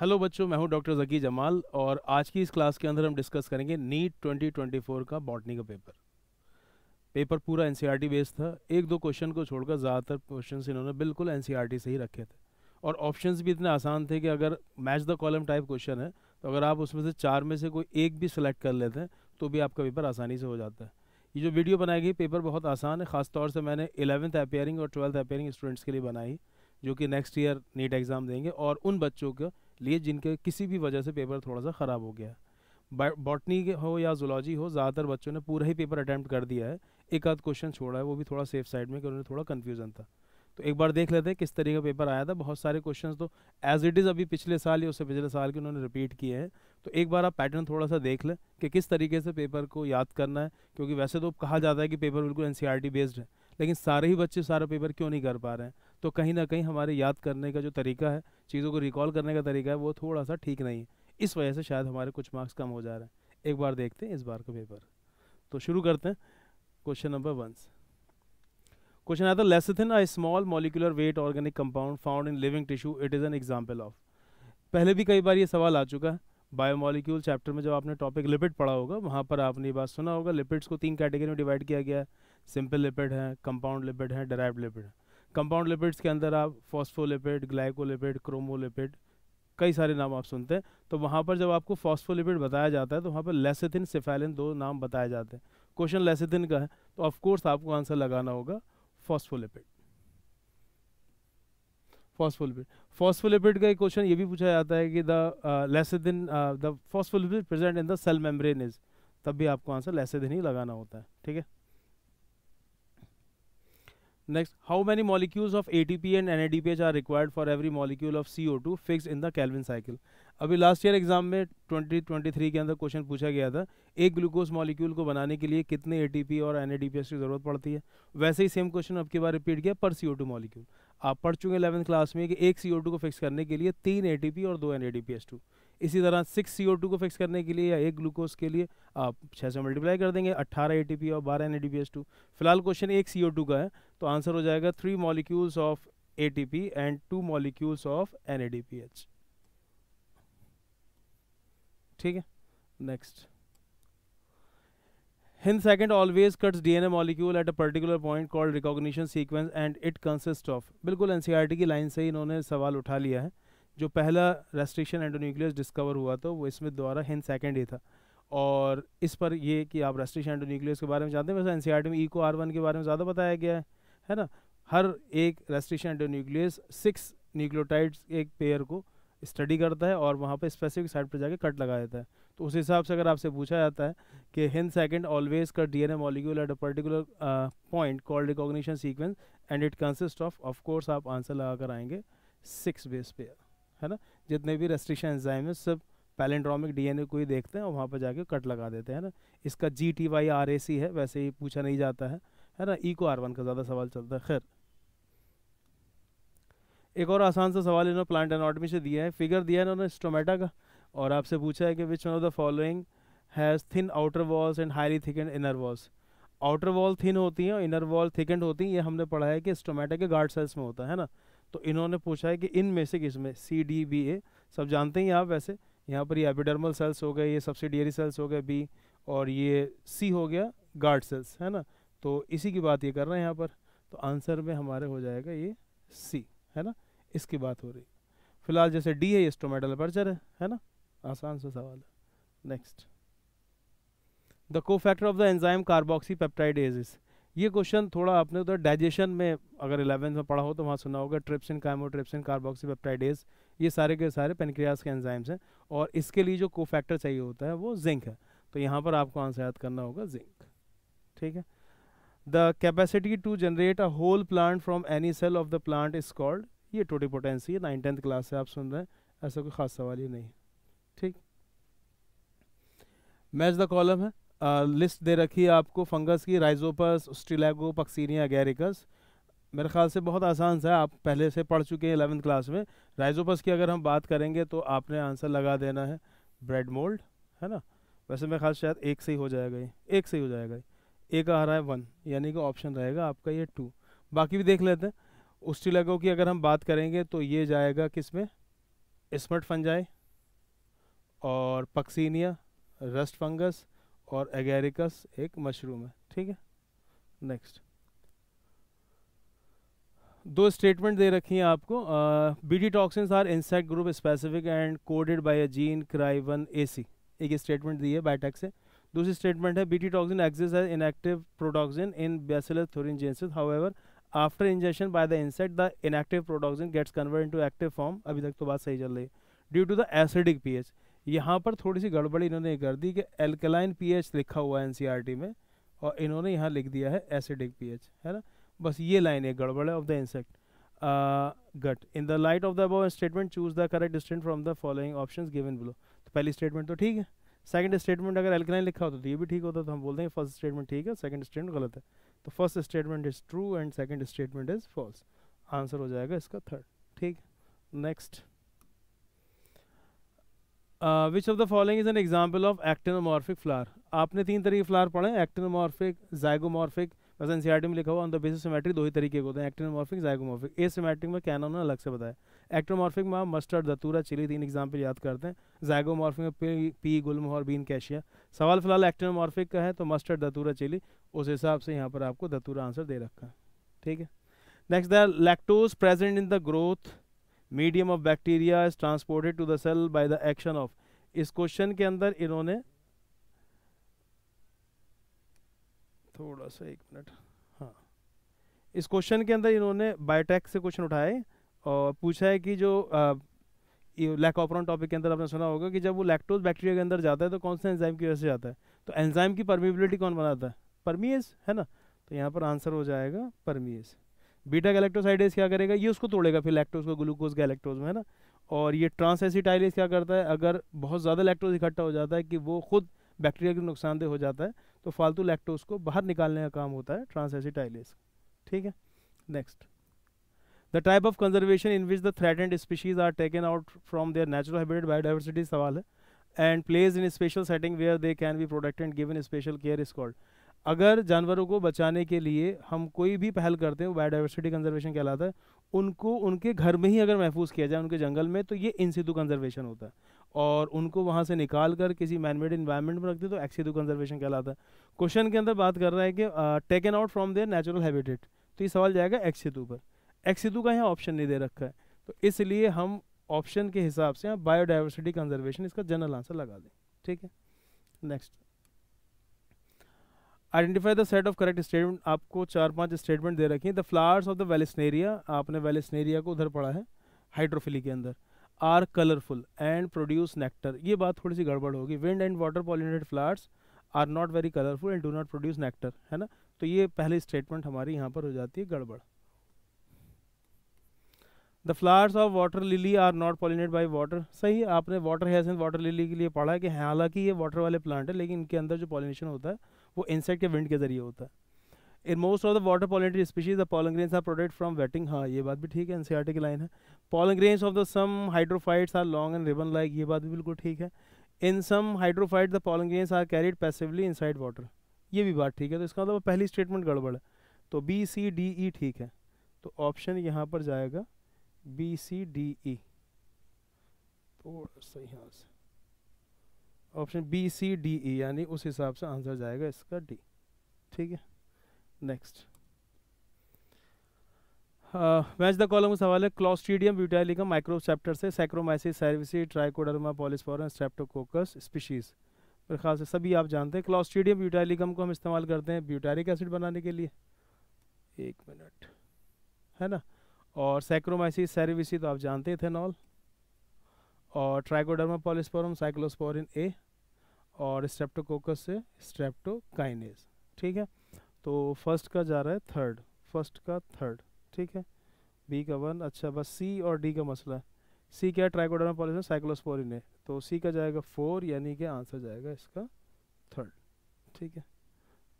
Hello बच्चों मैं हूं डॉक्टर जकी जमाल और आज की इस क्लास के अंदर हम डिस्कस करेंगे नीट 2024 का बॉटनी का पेपर पेपर पूरा एनसीईआरटी बेस्ड e था एक दो क्वेश्चन को छोड़कर ज़्यादातर क्वेश्चन इन्होंने बिल्कुल एनसीईआरटी e से ही रखे थे और ऑप्शंस भी इतने आसान थे कि अगर match the column type question है तो अगर आप उसमें से चार में से कोई एक भी सिलेक्ट कर लेते हैं तो भी आपका पेपर आसानी से हो जाता है ये जो वीडियो बनाई गई पेपर बहुत आसान है ख़ासतौर से मैंने एलेवंथ अपेयरिंग और ट्वेल्थ अपेयरिंग स्टूडेंट्स के लिए बनाई जो कि नेक्स्ट ईयर नीट एग्ज़ाम देंगे और उन बच्चों का लिए जिनके किसी भी वजह से पेपर थोड़ा सा ख़राब हो गया बॉटनी हो या जोलॉजी हो ज़्यादातर बच्चों ने पूरा ही पेपर अटैम्प्ट कर दिया है एक आध क्वेश्चन छोड़ा है वो भी थोड़ा सेफ साइड में कि उन्हें थोड़ा कन्फ्यूज़न था तो एक बार देख लेते हैं किस तरीके का पेपर आया था बहुत सारे क्वेश्चन तो एज इट इज़ अभी पिछले साल या उससे पिछले साल के उन्होंने रिपीट किए हैं तो एक बार आप पैटर्न थोड़ा सा देख लें कि किस तरीके से पेपर को याद करना है क्योंकि वैसे तो कहा जाता है कि पेपर बिल्कुल एन बेस्ड e है लेकिन सारे ही बच्चे सारा पेपर क्यों नहीं कर पा रहे हैं तो कहीं ना कहीं हमारे याद करने का जो तरीका है चीज़ों को रिकॉल करने का तरीका है वो थोड़ा सा ठीक नहीं है इस वजह से शायद हमारे कुछ मार्क्स कम हो जा रहे हैं एक बार देखते हैं इस बार का पेपर तो शुरू करते हैं क्वेश्चन नंबर वन क्वेश्चन आता lecithin a small molecular weight organic compound found in living tissue it is an example of पहले भी कई बार ये सवाल आ चुका है बायोमोलिक्यूल चैप्टर में जब आपने टॉपिक लिपिड पढ़ा होगा वहाँ पर आपने ये बात सुना होगा लिपिड्स को तीन कैटेगरी में डिवाइड किया गया है सिंपल लिपिड हैं कंपाउंड लिपिड हैं डराइव लिपिड हैं कंपाउंड लिपिड्स के अंदर आप फॉस्फोलिपिड ग्लाइकोलिपिड क्रोमोलिपिड कई सारे नाम आप सुनते हैं तो वहाँ पर जब आपको फॉस्फोलिपिड बताया जाता है तो वहाँ पर लेसिथिन सिफेलिन दो नाम बताए जाते हैं क्वेश्चन लेसिथिन का है तो ऑफकोर्स आपको आंसर लगाना होगा फॉस्फोलिपिड फॉस्फोलिपिड फॉस्फोलिपिड का एक क्वेश्चन ये भी पूछा जाता है कि the lecithin the phospholipid present in the cell membrane is तब भी आपको आंसर लेसिथिन ही लगाना होता है ठीक है next how of A T P and N A D P H are required for every molecule of C O two fix in the Calvin cycle अभी last year exam में twenty twenty three के अंदर question पूछा गया था एक glucose molecule को बनाने के लिए कितने ए पी और एच की ज़रूरत पड़ती है वैसे ही सेम क्वेश्चन अब की बार रिपीट किया पर टू मॉलिक्यूल आप पढ़ चुके हैं इलेवंथ क्लास में कि एक टू को फिक्स करने के लिए तीन ए पी और दो N A D P H two इसी तरह सिक्स सी को फिक्स करने के लिए या एक ग्लूकोज के लिए आप छः से मल्टीप्लाई कर देंगे अट्ठारह ए और बारह एन टू फिलहाल क्वेश्चन एक सी का है तो आंसर हो जाएगा three molecules of A and two molecules of N ठीक है next Hind second always cuts DNA molecule at a particular point called recognition sequence and it consist of बिल्कुल एन e की लाइन से ही इन्होंने सवाल उठा लिया है जो पहला रेस्ट्रिक्शन एंडोन्यूक्लियस डिस्कवर हुआ था वो इसमें द्वारा हिंद सेकेंड ए था और इस पर ये कि आप रेस्ट्रिक्शन एंडोन्यूक्लियस के बारे में जानते हैं वैसे एन में ई e को आर वन के बारे में ज़्यादा बताया गया है है ना हर एक रेस्ट्रिक्शन एंडोन्यूक्लियस सिक्स न्यूक्लियोटाइड्स एक पेयर को स्टडी करता है और वहाँ पर स्पेसिफिक साइड पर जाके कट लगा देता है तो उस हिसाब से अगर आपसे पूछा जाता है कि हिंद सेकेंड ऑलवेज का D N A molecule at a particular point called recognition sequence and it consist of of course आप आंसर लगा कर आएंगे सिक्स बेस पेयर है ना जितने भी रेस्ट्रिक्शन एंजाइम है सब पैलेंड्रोमिक डीएनए को ही देखते हैं और वहाँ पर जाके कट लगा देते हैं ना इसका G T Y R A C है वैसे ही पूछा नहीं जाता है है ना ई e को आर वन का ज़्यादा सवाल चलता है खैर एक और आसान सा सवाल इन्होंने प्लांट एनाटॉमी से दिया है फिगर दिया है इन्होंने स्टोमेटा का और आपसे पूछा है कि which one of the following has thin outer walls and highly thickened inner walls outer wall thin होती हैं और इनर वॉल थिकेंड होती हैं ये हमने पढ़ा है कि स्टोमेटा के गार्ड सेल्स में होता है ना तो इन्होंने पूछा है कि इन में से किस में सी डी बी ए सब जानते हैं आप वैसे यहाँ पर ये एपिडर्मल सेल्स हो गए ये सब्सिडियरी सेल्स हो गए बी और ये सी हो गया गार्ड सेल्स है ना तो इसी की बात ये कर रहे हैं यहाँ पर तो आंसर में हमारे हो जाएगा ये सी है ना इसकी बात हो रही फिलहाल जैसे डी है ये स्टोमेटल अपर्चर है है ना आसान सा सवाल है next the cofactor of the enzyme carboxypeptidase is ये क्वेश्चन थोड़ा आपने उधर डाइजेशन में अगर इलेवेंथ में पढ़ा हो तो वहाँ सुना होगा ट्रिप्सिन कामोट्रिप्सिन पेप्टाइडेज ये सारे के सारे पेनक्रियास के एंजाइम्स हैं और इसके लिए जो कोफैक्टर चाहिए होता है वो जिंक है तो यहाँ पर आपको आंसर याद करना होगा जिंक ठीक है the capacity to generate a whole plant from any cell of the plant is called ये टोटी पोटेंसी है नाइन टेंथ क्लास से आप सुन रहे हैं ऐसा कोई खास सवाल ही नहीं ठीक मैच द कॉलम है लिस्ट दे रखी है आपको फंगस की राइजोपस स्टिलैगो पक्सीनिया गैरिकस मेरे ख्याल से बहुत आसान सा है आप पहले से पढ़ चुके हैं एलेवेंथ क्लास में राइजोपस की अगर हम बात करेंगे तो आपने आंसर लगा देना है ब्रेड मोल्ड है ना वैसे मेरे ख्याल शायद एक से ही हो जाएगा ये एक से ही हो जाएगा एक आ रहा है वन यानी कि ऑप्शन रहेगा आपका ये टू बाकी भी देख लेते हैं उस्टिलगो की अगर हम बात करेंगे तो ये जाएगा किस में स्मर्ट फंजाई और पक्सीनिया रस्ट फंगस और एगेरिकस एक मशरूम है ठीक है नेक्स्ट दो स्टेटमेंट दे रखी हैं आपको B T toxin are insect group specific and coded by a gene cry one AC एक स्टेटमेंट दी है बायटेक से दूसरी स्टेटमेंट है B T toxin exist as inactive protoxin in Bacillus thuringiensis however after injection by the insect the inactive protoxin gets convert into active form अभी तक तो बात सही चल रही है due to the acidic pH यहाँ पर थोड़ी सी गड़बड़ी इन्होंने कर दी कि एल्कलाइन पीएच लिखा हुआ है एनसीईआरटी e में और इन्होंने यहाँ लिख दिया है एसिडिक पीएच है ना बस ये लाइन एक गड़बड़ है of the insect gut in the light of the above statement choose the correct distant from the following option given below तो पहली स्टेटमेंट तो ठीक है सेकंड स्टेटमेंट अगर एल्कलाइन लिखा होता तो ये भी ठीक होता तो हम बोलते हैं फर्स्ट स्टेटमेंट ठीक है सेकंड स्टेटमेंट गलत है तो first statement is true and second statement is false answer हो जाएगा इसका थर्ड ठीक next which of the following is an example of actinomorphic flower आपने तीन तरीके फ्लार पढ़े एक्टिनोमॉर्फिक जायगोमॉर्फिक बस एन में लिखा हुआ ऑन द बेसिस सिमेट्रिक दो ही तरीके होते हैं एक्टिनोमॉर्फिक जायगोमॉर्फिक ए सिमेट्रिक में क्या उन्होंने अलग से बताया एक्टिनोमॉर्फिक में आप मस्टर्ड दतूरा चिली तीन एग्जाम्पल याद करते हैं जायगोमॉर्फिक में पी, गुलमोहर और बीन कैशिया सवाल फिलहाल एक्टिनोमॉर्फिक का है तो मस्टर्ड दतूरा चिली उस हिसाब से यहाँ पर आपको धतूरा आंसर दे रखा है ठीक है next the lactose present in the growth medium of bacteria is transported to the cell by the action of इस क्वेश्चन के अंदर इन्होंने थोड़ा सा एक मिनट हाँ इस क्वेश्चन के अंदर इन्होंने बायोटेक से क्वेश्चन उठाए और पूछा है कि जो लैकऑपरॉन टॉपिक के अंदर आपने सुना होगा कि जब वो लैक्टोज बैक्टीरिया के अंदर जाता है तो कौन से एंजाइम की वजह से जाता है तो एंजाइम की परमिबिलिटी कौन बनाता है परमीज है ना तो यहाँ पर आंसर हो जाएगा परमीज बीटा गैलेक्टोसाइडेज क्या करेगा ये उसको तोड़ेगा फिर लैक्टोज को ग्लूकोज गैलेक्टोज में है ना और ये ट्रांसएसिटाइलेज क्या करता है अगर बहुत ज़्यादा लैक्टोज इकट्ठा हो जाता है कि वो खुद बैक्टीरिया के नुकसानदेह हो जाता है तो फालतू लैक्टोज को बाहर निकालने का काम होता है ट्रांसएसिटाइलेज ठीक है next the type of conservation in which the threatened species are taken out from their natural habitat biodiversity सवाल है and places in special setting where they can be protected given special care is called अगर जानवरों को बचाने के लिए हम कोई भी पहल करते हैं बायोडाइवर्सिटी कंजर्वेशन कहलाता है उनको उनके घर में ही अगर महफूज किया जाए उनके जंगल में तो ये इंसिदू कंजर्वेशन होता है और उनको वहाँ से निकाल कर किसी मैनमेड इन्वायरमेंट में रखते तो एक्सीदू कंजर्वेशन कहलाता है क्वेश्चन के अंदर बात कर रहा है कि taken out from their natural habitat तो ये सवाल जाएगा एक्सीदू पर एक्सीदू का यहाँ ऑप्शन नहीं दे रखा है तो इसलिए हम ऑप्शन के हिसाब से यहाँ बायोडाइवर्सिटी कंजर्वेशन इसका जनरल आंसर लगा दें ठीक है next identify the set of correct statement आपको चार पांच स्टेटमेंट दे रखी हैं the flowers of the Vallisneria आपने वेलिसनेरिया को उधर पढ़ा है हाइड्रोफिली के अंदर are colourful and produce nectar ये बात थोड़ी सी गड़बड़ होगी wind and water pollinated flowers are not very colourful and do not produce nectar है ना तो ये पहली स्टेटमेंट हमारी यहाँ पर हो जाती है गड़बड़ the flowers of water lily are not pollinated by water सही आपने वाटर हैसन वाटर लिली के लिए पढ़ा है कि हालांकि ये वाटर वाले प्लांट है लेकिन इनके अंदर जो पॉलिनेशन होता है वो इंसेक्ट के विंड के जरिए होता है in most of the water pollinated species the pollen grain are protected from wetting हाँ ये बात भी ठीक है एनसीआर e की लाइन है pollen grain of the some hydrophytes are long and ribbon like ये बात भी बिल्कुल ठीक है in some hydrophyte the pollen grain are carried passively inside water ये भी बात ठीक है तो इसका मतलब पहली स्टेटमेंट गड़बड़ है तो बी सी डी ई ठीक है तो ऑप्शन यहाँ पर जाएगा बी सी डी ई थोड़ा सही हाँ से option B C D E यानी उस हिसाब से आंसर जाएगा इसका डी ठीक है नेक्स्ट मैच द कॉलम का सवाल है क्लॉस्ट्रीडियम ब्यूटैलिकम माइक्रोसेप्टर चैप्टर से Saccharomyces cerevisiae Trichoderma polysporum Streptococcus species मेरे ख्याल से सभी आप जानते हैं क्लॉस्ट्रीडियम ब्यूटैलिकम को हम इस्तेमाल करते हैं ब्यूटैरिक एसिड बनाने के लिए एक मिनट है ना और सैक्रोमाइसिस सर्विसी तो आप जानते हैं इथेनॉल और ट्राइकोडर्मा पॉलिस्पोरम साइक्लोस्पोरिन ए और स्ट्रेप्टोकोकस से स्ट्रेप्टोकाइनेज ठीक है तो फर्स्ट का जा रहा है थर्ड फर्स्ट का थर्ड ठीक है बी का वन अच्छा बस सी और डी का मसला है सी क्या है ट्राइकोडर्मा पॉलिसन साइक्लोस्पोरिन है तो सी का जाएगा फोर यानी कि आंसर जाएगा इसका थर्ड ठीक है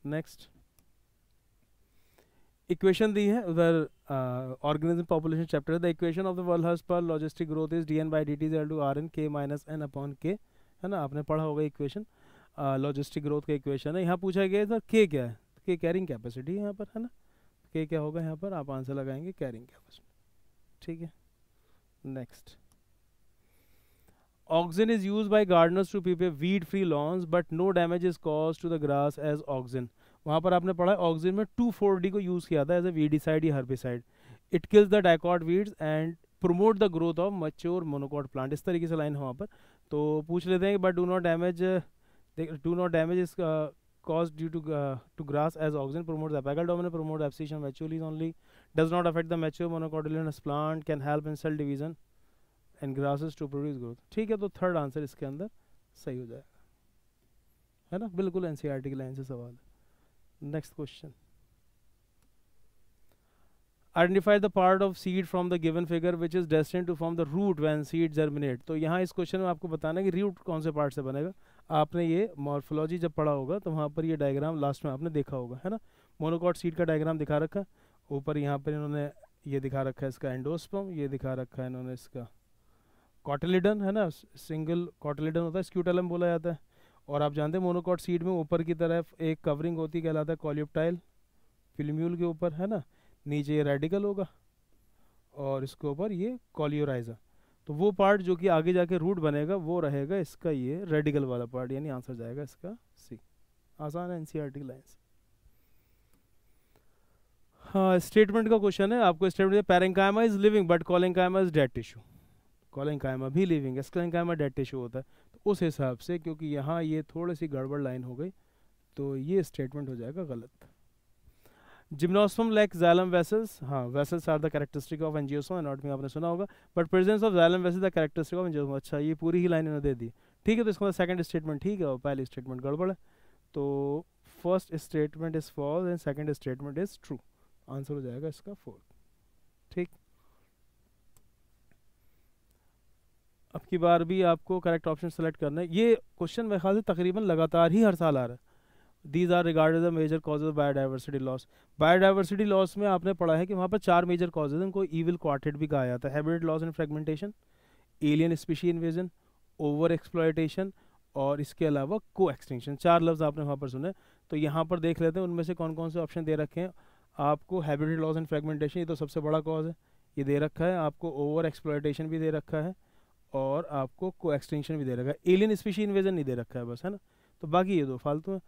नेक्स्ट इक्वेशन दी है उधर organism population chapter the equation of the वर्ल्ड हर्स Pearl logistic growth is D N by D T L to R N K minus N upon K है ना आपने पढ़ा होगा इक्वेशन लॉजिस्टिक ग्रोथ का इक्वेशन है यहाँ पूछा गया सर के क्या है के कैरिंग कैपेसिटी है यहाँ पर है ना के क्या होगा यहाँ पर आप आंसर लगाएंगे कैरिंग कैपेसिटी ठीक है next oxygen is use by gardeners to keep weed free lawns but no damage is cause to the grass as oxygen वहाँ पर आपने पढ़ा है ऑक्सीजन में टू फोर डी को यूज़ किया था एज ए वीडिसाइड या herbicide it kills the dicot weeds and promote the growth of mature monocot plant इस तरीके से लाइन है वहाँ पर तो पूछ लेते हैं but do not damage do not damage is cause due to to grass as oxygen promote दैगल डोमिन प्रोमोट एप्सिशन मेचुअली only does not affect the mature monocotyledon plant can help in cell division and grasses to produce growth ठीक है तो third answer इसके अंदर सही हो जाएगा है ना बिल्कुल एन सी आर टी की लाइन से सवाल next question identify the part of seed from the given figure which is destined to form the root when seed germinate तो यहाँ इस क्वेश्चन में आपको बताना है कि रूट कौन से पार्ट से बनेगा आपने ये मॉर्फोलॉजी जब पढ़ा होगा तो वहाँ पर ये डायग्राम लास्ट में आपने देखा होगा है ना मोनोकॉट सीड का डायग्राम दिखा रखा है ऊपर यहाँ पर इन्होंने ये दिखा रखा है इसका एंडोस्पम ये दिखा रखा है इन्होंने इसका कॉटलिडन है ना सिंगल कॉटलिडन होता है स्क्यूटेलम बोला जाता है और आप जानते हैं मोनोकॉट सीड में ऊपर की तरफ एक कवरिंग होती कहलाता है कॉल्यूपटाइल फिल्म्यूल के ऊपर है ना नीचे ये रेडिकल होगा और इसके ऊपर ये कॉलियोराइजा तो वो पार्ट जो कि आगे जाके रूट बनेगा वो रहेगा इसका ये रेडिकल वाला पार्ट यानी आंसर जाएगा इसका सी आसान है एनसीआर टी लाइन्स हाँ स्टेटमेंट का क्वेश्चन है आपको statement parenchyma is living but collenchyma is dead tissue collenchyma भी लिविंग है स्कलेंकाइमा डेड टिश्यू होता है तो उस हिसाब से क्योंकि यहाँ ये थोड़ी सी गड़बड़ लाइन हो गई तो ये स्टेटमेंट हो जाएगा गलत जिम्नोसम लाइक जैलम वेसल्स हाँ vessels are the characteristic of angiosperm anatomy आपने सुना होगा but presence of xylem vessel the characteristic of angiosperm अच्छा ये पूरी ही लाइन इन्होंने दे दी ठीक है तो इसका सेकंड स्टेटमेंट ठीक है और पहली स्टेटमेंट गड़बड़ है तो first statement is false and second statement is true answer हो जाएगा इसका फोर्थ ठीक अब की बार भी आपको करेक्ट ऑप्शन सेलेक्ट करना है ये क्वेश्चन मेरे ख्याल से तकरीबन लगातार ही हर साल आ रहा है these are regarded the major causes of biodiversity loss biodiversity loss में आपने पढ़ा है कि वहाँ पर चार मेजर कॉजेज उनको ईविल क्वार्टेड भी कहा जाता है loss and fragmentation alien species invasion over exploitation और इसके अलावा को एक्सटेंशन चार लफ्ज़ आपने वहाँ पर सुने तो यहाँ पर देख लेते हैं उनमें से कौन कौन से ऑप्शन दे रखे हैं आपको हैबिटेट लॉस एंड फ्रेगमेंटेशन ये तो सबसे बड़ा कॉज है ये दे रखा है आपको ओवर एक्सप्लाइटेशन भी दे रखा है और आपको को एक्सटेंशन भी दे रखा है एलियन स्पीशी इन्वेजन नहीं दे रखा है बस है ना तो बाकी ये दो फालतू हैं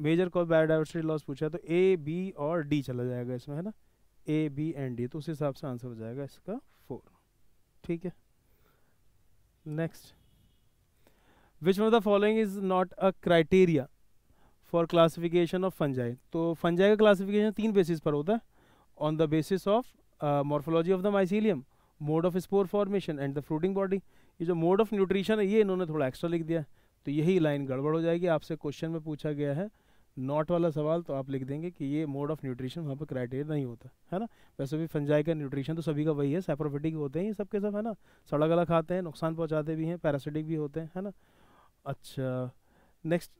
मेजर कॉज बायोडाइवर्सिटी लॉस पूछा तो ए बी और डी चला जाएगा इसमें है ना ए बी एंड डी तो उस हिसाब से आंसर हो जाएगा इसका फोर ठीक है next which one the following is not a criteria for classification of fungi तो फंजाई का क्लासिफिकेशन तीन बेसिस पर होता है on the basis of morphology of the mycelium mode of spore formation and the fruiting body ये जो mode of nutrition है ये इन्होंने थोड़ा एक्स्ट्रा लिख दिया तो यही लाइन गड़बड़ हो जाएगी आपसे क्वेश्चन में पूछा गया है नॉट वाला सवाल तो आप लिख देंगे कि ये मोड ऑफ न्यूट्रिशन वहाँ पर क्राइटेरिया नहीं होता है ना वैसे भी फंजाई का न्यूट्रिशन तो सभी का वही है सैप्रोफिटिक होते हैं ये सब के सब है ना सड़क गला खाते हैं नुकसान पहुँचाते भी हैं पैरासिटिक भी होते हैं है ना अच्छा नेक्स्ट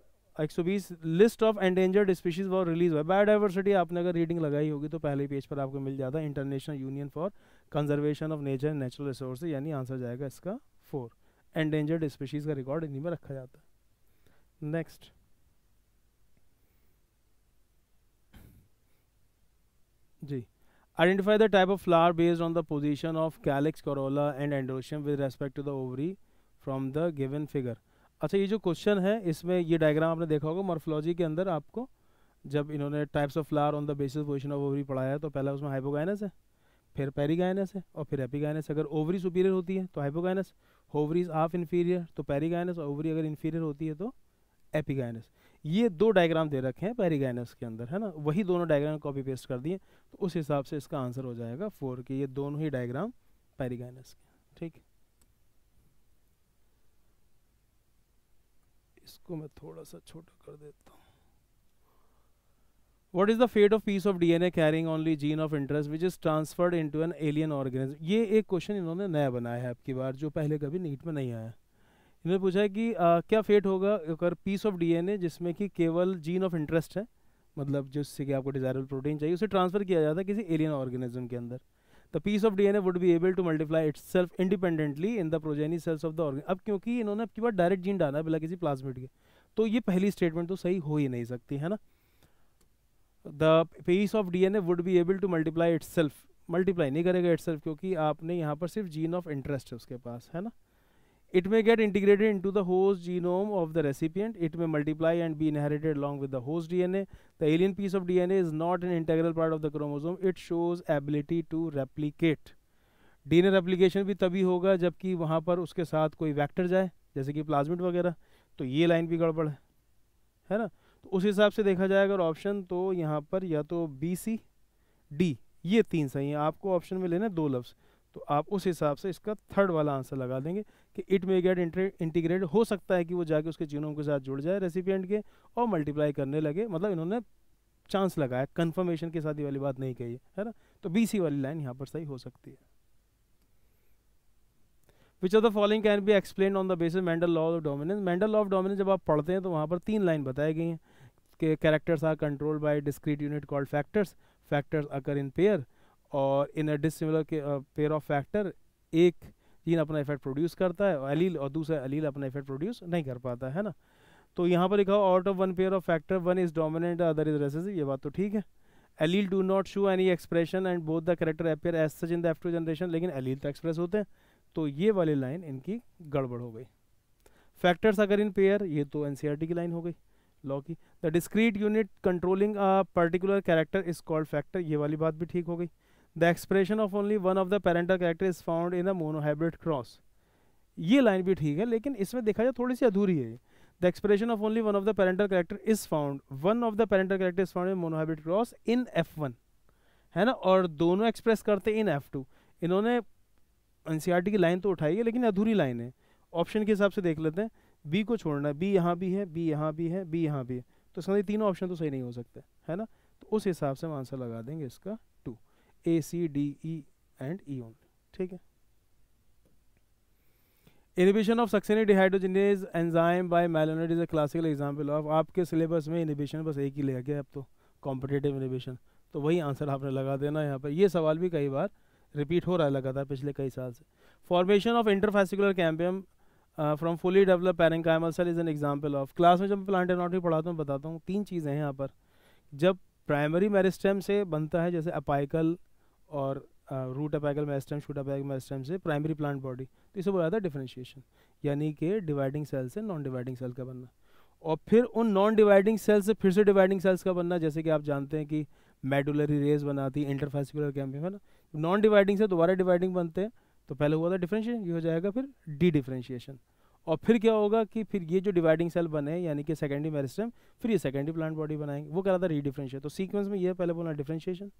एक सौ बीस list of endangered species were release हुआ बायोडाइवर्सिटी आपने अगर रीडिंग लगाई होगी तो पहले पेज पर आपको मिल जाता है International Union for Conservation of Nature and Natural Resource यानी आंसर जाएगा इसका फोर एंडेंजर्ड स्पीशीज़ का रिकॉर्ड इन्हीं में रखा जाता है नेक्स्ट जी identify the type of flower based on the position of calyx corolla and androecium with respect to the ovary from the given figure अच्छा ये जो क्वेश्चन है इसमें ये डायग्राम आपने देखा होगा मॉर्फोलॉजी के अंदर आपको जब इन्होंने types of flower on the basis position of ovary पढ़ाया तो पहला उसमें हाइपोगाइनस है फिर पेरीगाइनस है और फिर एपीगाइनस अगर ओवरी सुपीरियर होती है तो हाइपोगाइनस ओवरी हाफ इन्फीरियर तो पेरीगाइनस और ओवरी अगर इन्फीरियर होती है तो एपीगाइनस ये दो डायग्राम दे रखे हैं पेरीगैनस के अंदर है ना वही दोनों डायग्राम कॉपी पेस्ट कर दिए तो उस हिसाब से इसका आंसर हो जाएगा फोर के ये दोनों ही डायग्राम पेरीगैनस के ठीक इसको मैं थोड़ा सा छोटा कर देता हूँ what is the fate of piece of D N A carrying only gene of interest which is transferred into an alien organism ये एक क्वेश्चन इन्होंने नया बनाया है आपकी बार जो पहले कभी नीट में नहीं आया इन्होंने पूछा है कि आ, क्या फेट होगा अगर पीस ऑफ डीएनए जिसमें कि केवल जीन ऑफ इंटरेस्ट है मतलब जिससे कि आपको डिजायरेबल प्रोटीन चाहिए उसे ट्रांसफर किया जाता है किसी एलियन ऑर्गेनिज्म के अंदर the piece of DNA would be able to multiply itself independently in the progeny cells of the organ अब क्योंकि इन्होंने आपकी बार डायरेक्ट जीन डाला है बिला किसी प्लाज्मिड के तो ये पहली स्टेटमेंट तो सही हो ही नहीं सकती है ना the piece of DNA would be able to multiply its multiply नहीं करेगा इट्स क्योंकि आपने यहाँ पर सिर्फ जीन ऑफ इंटरेस्ट है उसके पास है ना It may get integrated into the host genome of the recipient. It may multiply and be inherited along with the host DNA. The alien piece of DNA is not an integral part of the chromosome. It shows ability to replicate. DNA replication भी तभी होगा जबकि वहाँ पर उसके साथ कोई vector जाए जैसे कि प्लाज्मिट वगैरह तो ये लाइन भी गड़बड़ है है ना तो उस हिसाब से देखा जाए अगर ऑप्शन तो यहाँ पर या तो बी सी डी ये तीन सही हैं आपको ऑप्शन में लेना दो लफ्ज़ तो आप उस हिसाब से इसका थर्ड वाला आंसर लगा देंगे कि इट मे गेट इंटीग्रेट हो सकता है कि वो जाके उसके जीनोम के साथ जुड़ जाए रेसिपियंट के और मल्टीप्लाई करने लगे मतलब इन्होंने चांस लगाया कंफर्मेशन के साथ ये वाली बात नहीं कही है ना तो बी सी वाली लाइन यहाँ पर सही हो सकती है which of the following can be explain on the basis Mendel law of dominance Mendel law of dominance जब आप पढ़ते हैं तो वहाँ पर तीन लाइन बताई गई हैं कि characters are control by discrete unit called factors factors occur in pair और in a dissimilar pair of factor एक जीन अपना इफेक्ट प्रोड्यूस करता है अलील और दूसरा अलील अपना इफेक्ट प्रोड्यूस नहीं कर पाता है ना तो यहाँ पर लिखा हो out of one pair of factor one is dominant other is recessive ये बात तो ठीक है allele do not show any expression and both the character appear as such in the after generation लेकिन एलील तो एक्सप्रेस होते हैं तो ये वाली लाइन इनकी गड़बड़ हो गई फैक्टर्स अगर इन पेयर ये तो एन e की लाइन हो गई लॉ की the discrete unit controlling a particular character is called factor ये वाली बात भी ठीक हो गई the expression of only one of the parental character is found in a monohybrid cross ये लाइन भी ठीक है लेकिन इसमें देखा जाए थोड़ी सी अधूरी है the expression of only one of the parental character is found one of the parental character is found in monohybrid cross in F one है ना और दोनों एक्सप्रेस करते इन एफ टू इन्होंने एन e की लाइन तो उठाई है लेकिन अधूरी लाइन है ऑप्शन के हिसाब से देख लेते हैं बी को छोड़ना है बी यहाँ भी है बी यहाँ भी है बी यहाँ भी है तो इसका मतलब तीनों ऑप्शन तो सही नहीं हो सकते है ना तो उस हिसाब से हम आंसर लगा देंगे इसका A C D E and E only ठीक है inhibition of succinic dehydrogenase enzyme by malonate is a classical example of आपके सिलेबस में इनिबिशन बस एक ही ले गया अब तो कॉम्पिटेटिव इनिबिशन तो वही आंसर आपने लगा देना यहाँ पर ये सवाल भी कई बार रिपीट हो रहा है लगातार पिछले कई साल से formation of interfascicular cambium from fully develop parenchymal cell is an example of class में जब मैं प्लांट एनॉटमी पढ़ाता हूँ बताता हूँ तीन चीज़ें हैं यहाँ पर जब प्राइमरी मेरिस्टेम से बनता है जैसे अपाइकल और root apical meristem shoot apical meristem से प्राइमरी प्लांट बॉडी तो इसे बोला था डिफ्रेंशिएशन यानी कि डिवाइडिंग सेल से नॉन डिवाइडिंग सेल का बनना और फिर उन नॉन डिवाइडिंग सेल से फिर से डिवाइडिंग सेल्स का बनना जैसे कि आप जानते हैं कि मेडुलरी रेज बनाती है इंटरफेसिकुलर कैम्प है ना नॉन डिवाइडिंग से दोबारा डिवाइडिंग बनते हैं तो पहले हुआ था डिफ्रेंशिएशन ये हो जाएगा फिर डी डिफ्रेंशिएशन और फिर क्या होगा कि फिर ये जो डिवाइडिंग सेल बने यानी कि सेकेंडरी मेरिस्टम फिर ये सेकेंडरी प्लांट बॉडी बनाएंगे वो कह रहा था रीडिफ्रेंशिएट तो सीक्वेंस में ये पहले बोला डिफ्रेंशिएशन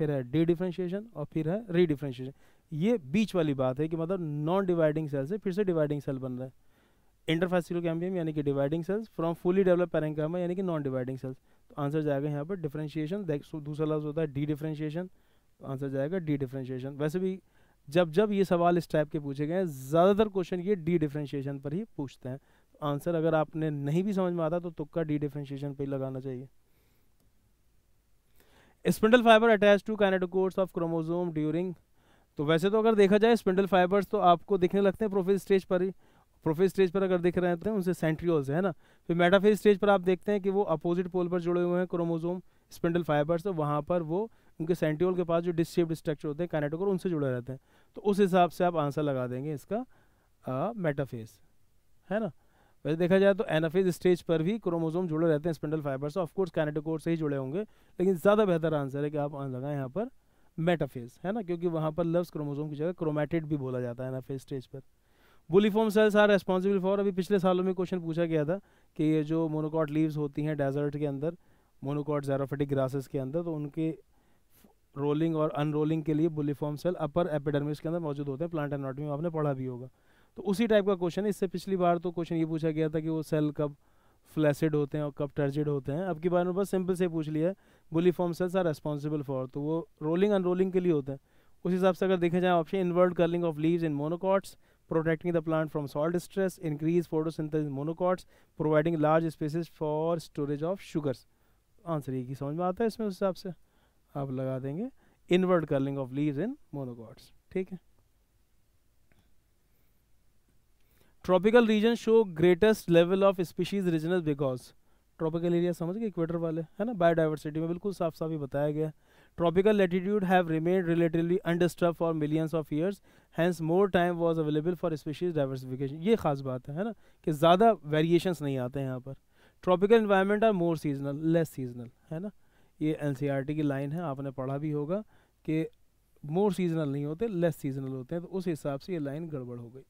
फिर है डी डिफ्रेंशिएशन और फिर है री डिफ्रेंशिएशन ये बीच वाली बात है कि मतलब नॉन डिवाइडिंग सेल से फिर से डिवाइडिंग सेल बन रहा है इंटरफेसिकुलर कैम्बियम यानी कि dividing cells from fully develop parenchyma यानी कि नॉन डिवाइडिंग सेल्स तो आंसर जाएगा यहाँ पर डिफ्रेंशिएशन दूसरा लफ्ज होता है डी डिफ्रेंशिएशन तो आंसर जाएगा डी डिफ्रेंशिएशन वैसे भी जब जब ये सवाल इस टाइप के पूछे गए हैं ज़्यादातर क्वेश्चन ये डी डिफ्रेंशिएशन पर ही पूछते हैं आंसर तो अगर आपने नहीं भी समझ में आता तो तुक्का डी डिफ्रेंशिएशन पर ही लगाना चाहिए spindle fibre attach to kinetochores of chromosome during तो वैसे तो अगर देखा जाए स्पिंडल फाइबर्स तो आपको दिखने लगते हैं प्रोफेज स्टेज पर ही प्रोफेज स्टेज पर अगर दिख रहे हैं तो उनसे सेंट्रियोल्स है ना फिर मेटाफेज स्टेज पर आप देखते हैं कि वो अपोजिट पोल पर जुड़े हुए हैं क्रोमोजोम स्पिंडल फाइबर्स तो वहाँ पर वो उनके सेंट्रियोल के पास जो डिस स्ट्रक्चर होते हैं कैनेटोकोर उनसे जुड़े रहते हैं तो उस हिसाब से आप आंसर लगा देंगे इसका मेटाफेज है ना वैसे देखा जाए तो एनाफेज स्टेज पर भी क्रोमोसोम जुड़े रहते हैं स्पिंडल फाइबर से ऑफकोर्स कैनेटोकोर से ही जुड़े होंगे लेकिन ज़्यादा बेहतर आंसर है कि आप लगाएं यहाँ पर मेटाफेज है ना क्योंकि वहाँ पर लव्स क्रोमोसोम की जगह क्रोमेटेड भी बोला जाता है एनाफेज स्टेज पर bulliform cells are responsible for अभी पिछले सालों में क्वेश्चन पूछा गया था कि ये जो मोनोकॉट लीव्स होती हैं डेजर्ट के अंदर मोनोकॉट जैरोफेटिक ग्रासेस के अंदर तो उनके रोलिंग और अनरोलिंग के लिए बुलीफॉर्म सेल अपर एपिडर्मिस के अंदर मौजूद होते हैं प्लांट एनाटॉमी आपने पढ़ा भी होगा तो उसी टाइप का क्वेश्चन है इससे पिछली बार तो क्वेश्चन ये पूछा गया था कि वो सेल कब फ्लैसिड होते हैं और कब टर्जिड होते हैं अब की बार में बस सिंपल से पूछ लिया है bulliform cells are responsible for तो वो रोलिंग अनरोलिंग के लिए होते हैं उस हिसाब से अगर देखा जाए option inward curling of leave in monocots protecting the plant from salt stress increase photosynthesis in providing large spaces for storage of sugars answer ये की समझ में आता है इसमें उस हिसाब से आप लगा देंगे inward curling of leaves in monocots ठीक है tropical region show greatest level of species regional because tropical area समझ गए इक्वेटर वाले है ना बायोडाइवर्सिटी में बिल्कुल साफ साफ ही बताया गया tropical latitude have remain relatively undisturbed for millions of years hence more time was available for species diversification ये खास बात है ना कि ज़्यादा वेरिएशंस नहीं आते हैं यहाँ पर tropical environment are more seasonal less seasonal है ना ये एन की लाइन है आपने पढ़ा भी होगा कि मोर सीजनल नहीं होते लेस सीजनल होते हैं तो उस हिसाब से ये लाइन गड़बड़ हो गई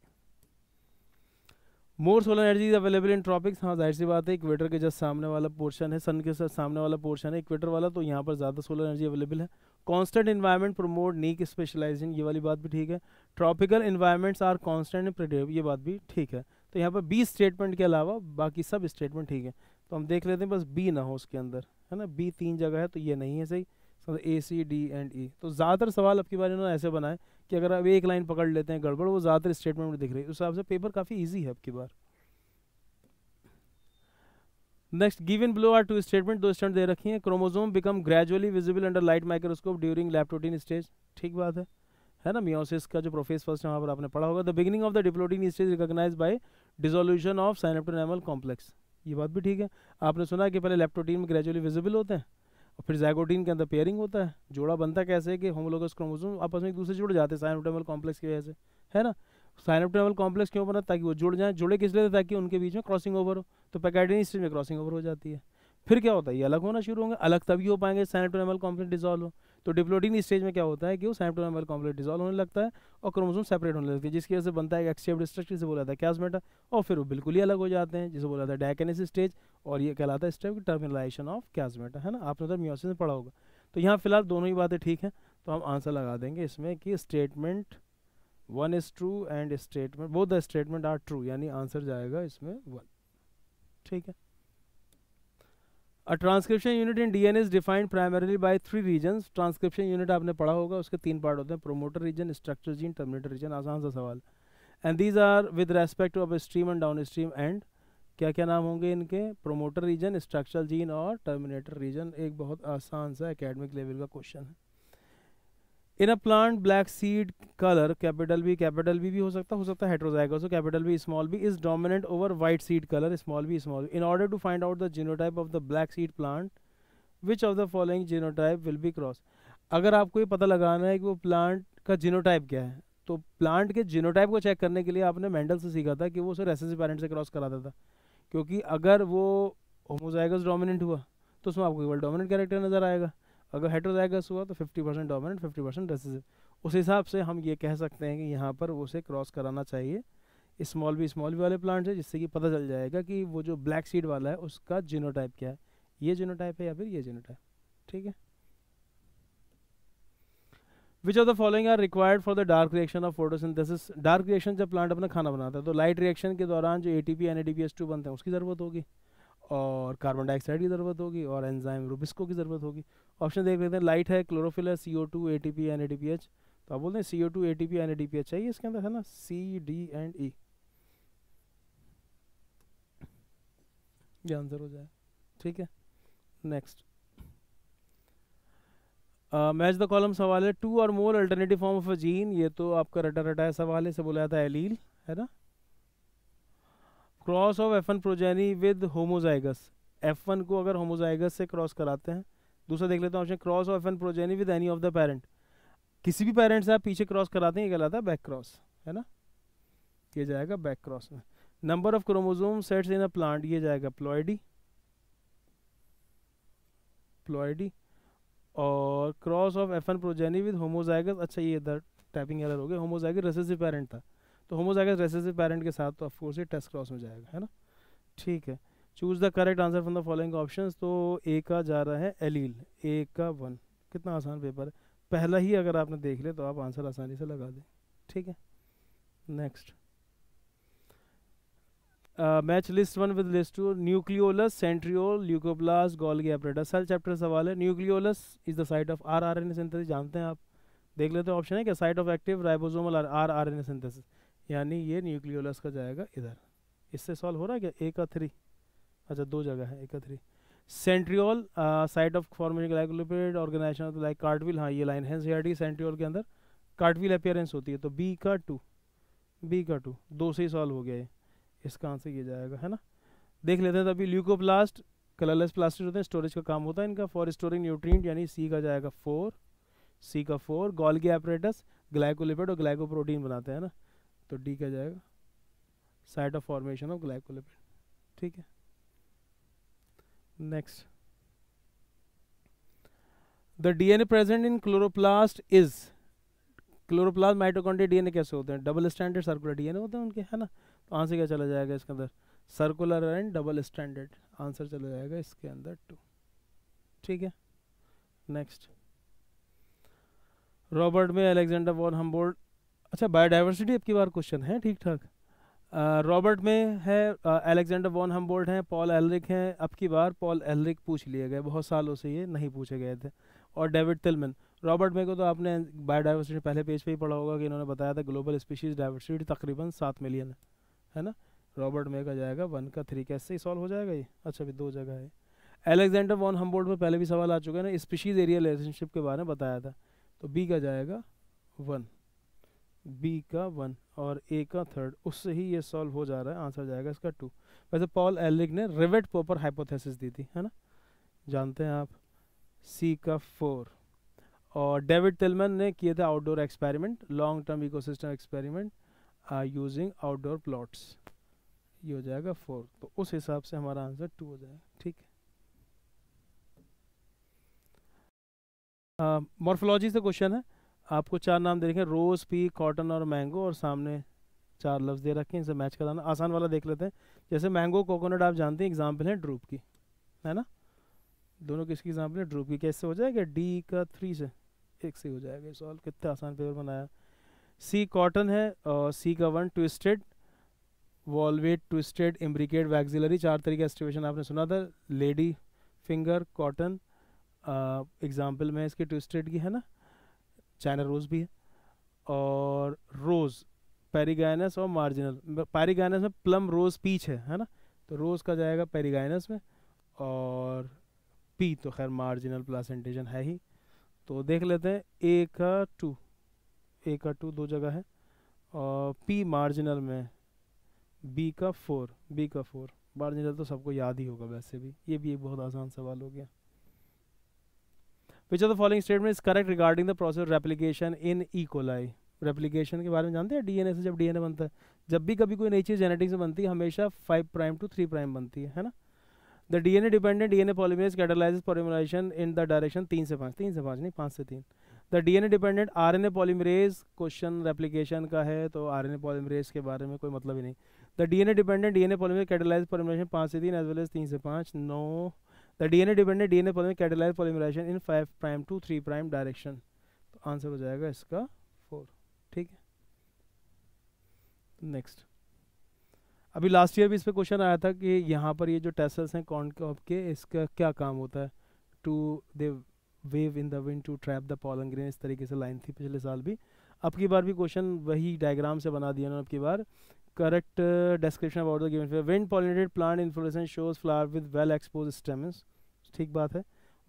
more solar energy is available in tropics हाँ जाहिर सी बात है इक्वेटर के जस्ट सामने वाला पोर्शन है सन के साथ सामने वाला पोर्शन है इक्वेटर वाला तो यहाँ पर ज़्यादा सोलर एनर्जी अवेलेबल है constant environment promote niche specialization ये वाली बात भी ठीक है ट्रॉपिकल इन्वायरमेंट्स आर कॉन्स्टेंट एंड ये बात भी ठीक है तो यहाँ पर बी स्टेटमेंट के अलावा बाकी सब स्टेटमेंट ठीक है तो हम देख लेते हैं बस बी ना हो उसके अंदर है ना बी तीन जगह है तो ये नहीं है सही ए सी डी एंड ई तो ज़्यादातर सवाल आपके बारे में ऐसे बनाए कि अगर आप एक लाइन पकड़ लेते हैं गड़बड़ वो ज़्यादातर स्टेटमेंट में दिख रही है उस हिसाब से पेपर काफ़ी ईजी है आपकी बार next give in below are two statement दो स्टेंट दे रखी हैं chromosome become gradually visible under light microscope during leptotene stage ठीक बात है है ना मियोसिस का जो प्रोफेस फर्स्ट यहाँ पर आपने पढ़ा होगा the beginning of the diplotene stage recognize by dissolution of synaptonemal complex ये बात भी ठीक है आपने सुना कि पहले लेप्टोटीन में ग्रेजुअली विजिबल होते हैं और फिर जैगोटीन के अंदर पेयरिंग होता है जोड़ा बनता कैसे कि होमोलोगस क्रोमोसोम आपस में एक दूसरे जुड़ जाते हैं साइनोटेमल कॉम्प्लेक्स की वजह से है ना साइनोटेमल कॉम्प्लेक्स क्यों बना ताकि वो जुड़ जाए जुड़े किस लिए ताकि उनके बीच में क्रॉसिंग ओवर हो तो पैकेडिन स्ट्रीम में क्रॉसिंग ओवर हो जाती है फिर क्या होता है ये अलग होना शुरू होंगे अलग तभी हो पाएंगे साइनोटेमल कॉम्प्लेक्स डिजॉल्व हो तो डिप्लोडिंग स्टेज में क्या होता है कि वो सैम्टोनामल कॉम्प्लेट डिजॉल्व होने लगता है और क्रोमोसोम सेपरेट होने लगते है जिसकी वजह से बनता है एक्सचेप डिस्ट्रक्ट से बोला था कैसमेटा और फिर वो बिल्कुल ही अलग हो जाते हैं जिसे बोला था डायकेनेस स्टेज और ये कहलाता है स्टेप टर्मिनलाइजेशन ऑफ कैसमेटा है ना आपने तो म्योसिस में पढ़ा होगा तो यहाँ फिलहाल दोनों ही बातें ठीक हैं तो हम आंसर लगा देंगे इसमें कि statement one is true and statement both the statement are true यानी आंसर जाएगा इसमें वन ठीक है a transcription unit in DNA is defined primarily by three region transcription unit आपने पढ़ा होगा उसके तीन पार्ट होते हैं promoter region structure gene terminator region आसान सा सवाल and these are with respect to upstream and downstream and क्या क्या नाम होंगे इनके प्रोमोटर रीजन स्ट्रक्चरल जीन और टर्मिनेटर रीजन एक बहुत आसान सा एकेडमिक लेवल का क्वेश्चन है in a plant black seed colour capital B capital B भी हो सकता हो सकता है heterozygous capital B small B is dominant over white seed colour small B small in order to find out the genotype of the black seed plant which of the following genotype will be cross अगर आपको ये पता लगाना है कि वो plant का genotype क्या है तो प्लांट के जीनोटाइप को चेक करने के लिए आपने मेंडल से सीखा था कि वो उसे रेसेसिव पेरेंट से क्रॉस कराता था क्योंकि अगर वो होमोजाइगस डोमिनेंट हुआ तो उसमें आपको केवल डोमिनेंट कैरेक्टर नज़र आएगा अगर हेट्रोजाइगस हुआ तो 50 परसेंट डोमिनेंट फिफ्टी परसेंट उस हिसाब से हम ये कह सकते हैं कि यहाँ पर उसे क्रॉस कराना चाहिए स्मॉल भी स्मॉल भी वाले प्लांट से जिससे कि पता चल जाएगा कि वो जो ब्लैक सीड वाला है उसका जीनोटाइप क्या है ये जीनोटाइप है या फिर ये जीनोटाइप ठीक है which of the following are required for the dark reaction of photosynthesis dark reaction जब प्लांट अपना खाना बनाता है तो लाइट रिएक्शन के दौरान जो A T P N A D P S two बनते हैं उसकी ज़रूरत होगी और कार्बन डाइऑक्साइड की ज़रूरत होगी और एंजाइम रूबिस्को की ज़रूरत होगी ऑप्शन देख लेते हैं लाइट है क्लोरोफिल है C O two A T P N A D P H तो आप बोलते हैं C O two A T P N A D P H चाहिए इसके अंदर है ना C D and E answer हो जाए ठीक है नेक्स्ट मैच द कॉलम सवाल है टू और more alternative form of a gene ये तो आपका रटा रटा है सवाल है इसे बोला था एलील है ना cross of F N progeny with homozygous F one को अगर होमोजाइगस से क्रॉस कराते हैं दूसरा देख लेते हैं option cross of N progeny with any of the parent किसी भी पेरेंट से आप पीछे क्रॉस कराते हैं ये कहलाता है बैक क्रॉस है ना ये जाएगा बैक क्रॉस में number of chromosome sets in a plant ये जाएगा प्लॉयडी प्लॉयडी और cross of F N progeny with homozygous अच्छा ये इधर टाइपिंग एरर हो गया होमोजाइगस रेसेसिव पेरेंट था तो होमोजाइगस रेसेसिव पेरेंट के साथ तो ऑफकोर्स ये टेस्ट क्रॉस में जाएगा है ना ठीक है choose the correct answer from the following option तो ए का जा रहा है एलील ए का वन कितना आसान पेपर है पहला ही अगर आपने देख लिया तो आप आंसर आसानी से लगा दें ठीक है next match list one with list two nucleolus centriole leucoplast Golgi apparatus sir chapter सवाल है nucleolus is the site of R R N synthesis जानते हैं आप देख लेते हैं ऑप्शन है क्या site of active ribosomal R R N synthesis यानी ये न्यूक्लियोलस का जाएगा इधर इससे सॉल्व हो रहा है क्या ए का थ्री अच्छा दो जगह है एक three centriole side of formation glycolipid organization like cartwheel हाँ ये लाइन है सी सेंट्रियोल के अंदर कार्टविल अपियरेंस होती है तो बी का टू बी का टू दो से ही सॉल्व हो गया है इसका आंसर ये जाएगा है ना देख लेते हैं तभी ल्यूकोप्लास्ट कलरलेस प्लास्टिक होते हैं स्टोरेज का काम होता है इनका फॉर स्टोरिंग न्यूट्रीन यानी सी का जाएगा फोर सी का फोर गॉल्गी एपरेटस ग्लाइकोलिपिड और ग्लाइकोप्रोटीन बनाते हैं ना तो डी का जाएगा site of formation of glycolipid ठीक है next the dna present in chloroplast is chloroplast mitochondria DNA कैसे होते हैं डबल स्टैंडर्ड सर्कुलर डीएनए होते हैं उनके है ना तो आंसर क्या चला जाएगा इसके अंदर circular and double standard answer चला जाएगा इसके अंदर टू ठीक है नेक्स्ट रॉबर्ट में अलेक्जेंडर वॉन हम्बोल्ड अच्छा बायोडाइवर्सिटी आपकी बार क्वेश्चन है ठीक ठाक रॉबर्ट में है अलेक्जेंडर वॉन हम्बोल्ट हैं पॉल एलरिक हैं अब की बार पॉल एलरिक पूछ लिए गए बहुत सालों से ये नहीं पूछे गए थे और डेविड तिलमन रॉबर्ट मे को तो आपने बायोडाइवर्सिटी पहले पेज पे ही पढ़ा होगा कि इन्होंने बताया था ग्लोबल स्पीशीज डाइवर्सिटी तकरीबन सात मिलियन है है ना रॉबर्ट मे का जाएगा वन का थ्री कैसे ही सॉल्व हो जाएगा ये अच्छा भी दो जगह है एलेक्जेंडर वॉन हम में पहले भी सवाल आ चुके हैं ना स्पीशीज एरिया रिलेशनशिप के बारे में बताया था तो बी का जाएगा वन बी का वन और ए का थर्ड उससे ही ये सॉल्व हो जा रहा है आंसर जाएगा इसका टू वैसे पॉल एलिग ने रिवेट पोपर हाइपोथेसिस दी थी है ना जानते हैं आप सी का फोर और डेविड तिलमन ने किए थे outdoor experiment long term ecosystem experiment using outdoor plots ये हो जाएगा फोर तो उस हिसाब से हमारा आंसर टू हो जाएगा ठीक है मॉर्फोलॉजी uh, से क्वेश्चन है आपको चार नाम दे रखे हैं रोज़ पी कॉटन और मैंगो और सामने चार लफ्ज़ दे रखे हैं इनसे मैच कराना आसान वाला देख लेते हैं जैसे मैंगो कोकोनट आप जानते हैं एग्जाम्पल है ड्रूप की है ना दोनों किसकी एग्जाम्पल है ड्रूप की कैसे हो जाएगा डी का थ्री से एक से हो जाएगा सॉल्व कितना आसान पेपर बनाया सी कॉटन है और सी का one twisted valvate twisted imbricate vexillary चार तरीके एस्टिवेशन आपने सुना था लेडी फिंगर कॉटन एग्जाम्पल में इसके ट्विस्टेड की है ना चाइना रोज़ भी है और रोज़ पेरीगाइनस और मार्जिनल मतलब पेरीगाइनस में प्लम रोज़ पीच है है ना तो रोज़ का जाएगा पेरीगाइनस में और पी तो खैर मार्जिनल प्लासेंटेशन है ही तो देख लेते हैं ए का टू ए का टू दो जगह है और पी मार्जिनल में बी का फोर बी का फोर मार्जिनल तो सबको याद ही होगा वैसे भी ये भी एक बहुत आसान सवाल हो गया which of the following statement is correct regarding the process replication in E coli replication के बारे में जानते हैं डीएनए से जब डीएनए बनता है जब भी कभी कोई नई चीज़ जेनेटिक्स में बनती है हमेशा five prime to three prime बनती है है ना the DNA dependent DNA polymerase catalyses polymerization in the direction तीन से पाँच तीन से पाँच नहीं पाँच से तीन the DNA dependent RNA polymerase question replication का है तो आरएनए पॉलीमरेज के बारे में कोई मतलब ही नहीं the DNA dependent DNA polymerase catalyse polymerization पाँच से तीन एज वेल एज तीन से पाँच नौ no. The DNA dependent DNA polymer catalyse polymerization in five prime to three prime direction तो आंसर हो जाएगा इसका फोर ठीक है नेक्स्ट अभी लास्ट ईयर भी इस पर क्वेश्चन आया था कि यहाँ पर ये जो टेसल्स हैं कॉन कॉप के इसका क्या काम होता है to they wave in the wind to trap the pollen grain इस तरीके से लाइन थी पिछले साल भी अब की बार भी क्वेश्चन वही डायग्राम से बना दिया ना अब की बार correct uh, description about the given figure wind pollinated plant inflorescence shows flower with well exposed stamens ठीक बात है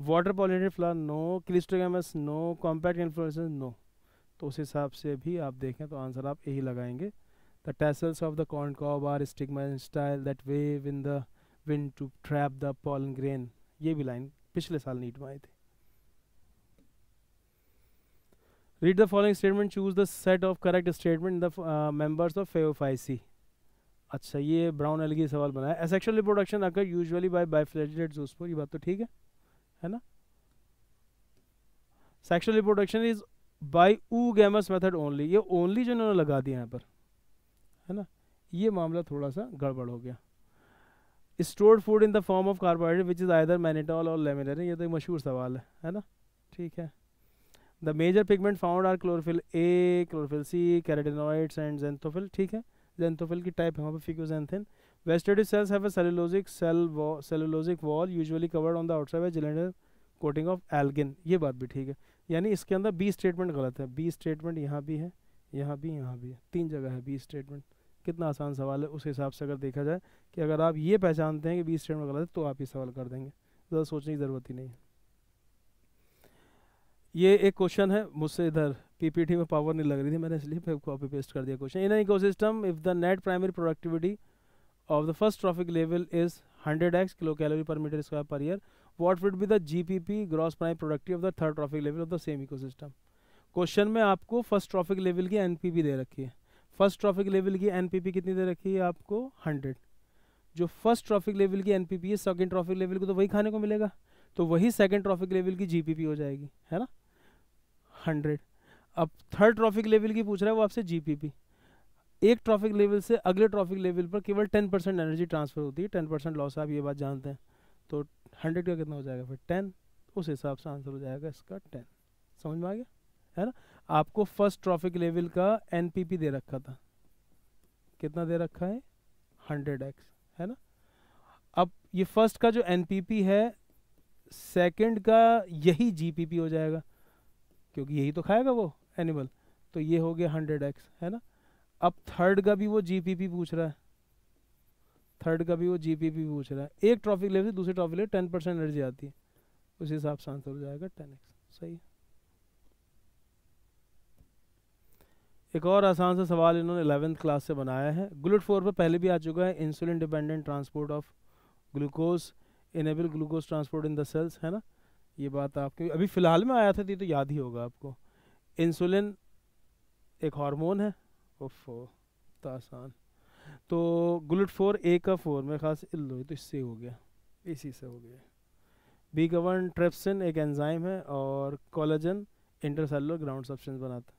water pollinated flower no cleistogamous no compact inflorescence no तो उस हिसाब से भी आप देखें तो आंसर आप यही लगाएंगे the tassels of the corn cob are stigma style that wave in the wind to trap the pollen grain ये भी लाइन पिछले साल नीट में आई थी read the following statement choose the set of correct statement the uh, members of feofici अच्छा ये brown algae सवाल बनाया एसेक्शुअल रिप्रोडक्शन अगर यूजुअली बाय बायफ्लैजिलेट जोस्पोर ये बात तो ठीक है है ना sexual reproduction is by oogamous method only ये ओनली जो इन्होंने लगा दिया यहाँ पर है ना ये मामला थोड़ा सा गड़बड़ हो गया stored food in the form of carbohydrate which is either mannitol और लेमिनरी ये तो मशहूर सवाल है है ना ठीक है the major pigment found are chlorophyll A chlorophyll C carotenoids and xanthophyll ठीक है जेंथोफिल की टाइप यहाँ पे fucoxanthin vested cells have a cellulosic cell cellulosic wall usually covered on the outside by जिलेंडर कोटिंग ऑफ एल्गिन ये बात भी ठीक है यानी इसके अंदर बी स्टेटमेंट गलत है बी स्टेटमेंट यहाँ भी है यहाँ भी यहाँ भी है तीन जगह है बी स्टेटमेंट कितना आसान सवाल है उस हिसाब से अगर देखा जाए कि अगर आप ये पहचानते हैं कि बी स्टेटमेंट गलत है तो आप ये सवाल कर देंगे ज़्यादा सोचने की ज़रूरत ही नहीं है ये एक क्वेश्चन है मुझसे इधर पीपीटी में पावर नहीं लग रही थी मैंने इसलिए फिर कॉपी पेस्ट कर दिया question in an ecosystem if the net primary productivity of the first trophic level is hundred X kilo calorie per metre square per year what would be the GPP gross prime productive of the third trophic level of the same system question में आपको first trophic level की NPP दे रखी है first trophic level की NPP कितनी दे रखी है आपको हंड्रेड जो फर्स्ट ट्रॉफिक लेवल की एनपीपी है सेकेंड ट्रॉफिक लेवल को तो वही खाने को मिलेगा तो वही सेकेंड ट्रॉफिक लेवल की जीपीपी हो जाएगी है ना हंड्रेड अब थर्ड ट्रॉफिक लेवल की पूछ रहा है वो आपसे जीपीपी एक ट्रॉफिक लेवल से अगले ट्रॉफिक लेवल पर केवल टेन परसेंट एनर्जी ट्रांसफर होती है टेन परसेंट लॉस आप ये बात जानते हैं तो हंड्रेड का कितना हो जाएगा फिर टेन उस हिसाब से आंसर हो जाएगा इसका टेन समझ में आ गया है ना आपको फर्स्ट ट्रॉफिक लेवल का एन दे रखा था कितना दे रखा है हंड्रेड एक्स है ना अब ये फर्स्ट का जो एन है सेकेंड का यही जी हो जाएगा क्योंकि यही तो खाएगा वो एनिमल तो ये हो गया हंड्रेड एक्स है ना अब थर्ड का भी वो जीपीपी पूछ रहा है थर्ड का भी वो जीपीपी पूछ रहा है एक ट्रॉफिक लेवल से दूसरे trophic level ten percent energy आती है उस हिसाब से आंसर हो जाएगा टेन एक्स सही है एक और आसान सा सवाल इन्होंने एलेवेंथ क्लास से बनाया है ग्लूट फोर पर पहले भी आ चुका है insulin dependent transport of glucose enable glucose transport in the cells है ना ये बात आपके अभी फ़िलहाल में आया था तो याद ही होगा आपको इंसुलिन एक हार्मोन है ओफ ओफो आसान तो ग्लूट फोर ए का फोर मेरे खास से इल्लो तो इससे हो गया इसी से हो गया बी गवर्न वन ट्रेप्सिन एक एंजाइम है और कोलाजन इंटरसेलुलर ग्राउंड सब्सटेंस बनाता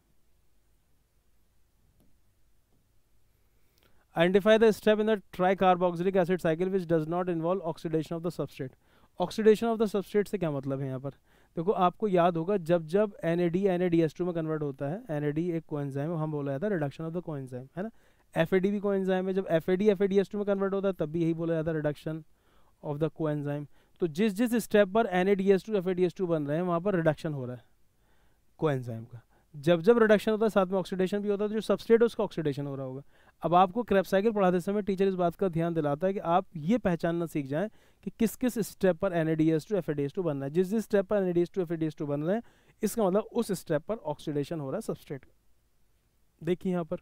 identify the step in the tri carboxylic acid cycle which does not involve oxidation of the substrate oxidation of the substrate से क्या मतलब है यहाँ पर देखो आपको याद होगा जब जब N A D N A D S two में कन्वर्ट होता है एन ए डी एक कोएंजाइम हम बोला जाता है रिडक्शन ऑफ द कोएंजाइम है ना एफ ए डी भी कोएंजाइम है जब F A D F A D S two में कन्वर्ट होता है तब भी यही बोला जाता है रिडक्शन ऑफ द कोएंजाइम तो जिस जिस स्टेप पर N A D S two F A D S two बन रहे हैं वहाँ पर रिडक्शन हो रहा है कोएंजाइम का जब जब रिडक्शन होता है साथ में ऑक्सीडेशन भी होता है तो जो सबस्ट्रेट है उसका ऑक्सीडेशन हो रहा होगा अब आपको क्रैप साइकिल पढ़ाते समय टीचर इस बात का ध्यान दिलाता है कि आप ये पहचानना सीख जाएं कि किस किस स्टेप पर N A two F A two बन रहा है जिस जिस स्टेप पर N A two F A two बन रहे हैं इसका मतलब उस स्टेप पर ऑक्सीडेशन हो रहा है सबस्ट्रेट देखिए यहाँ पर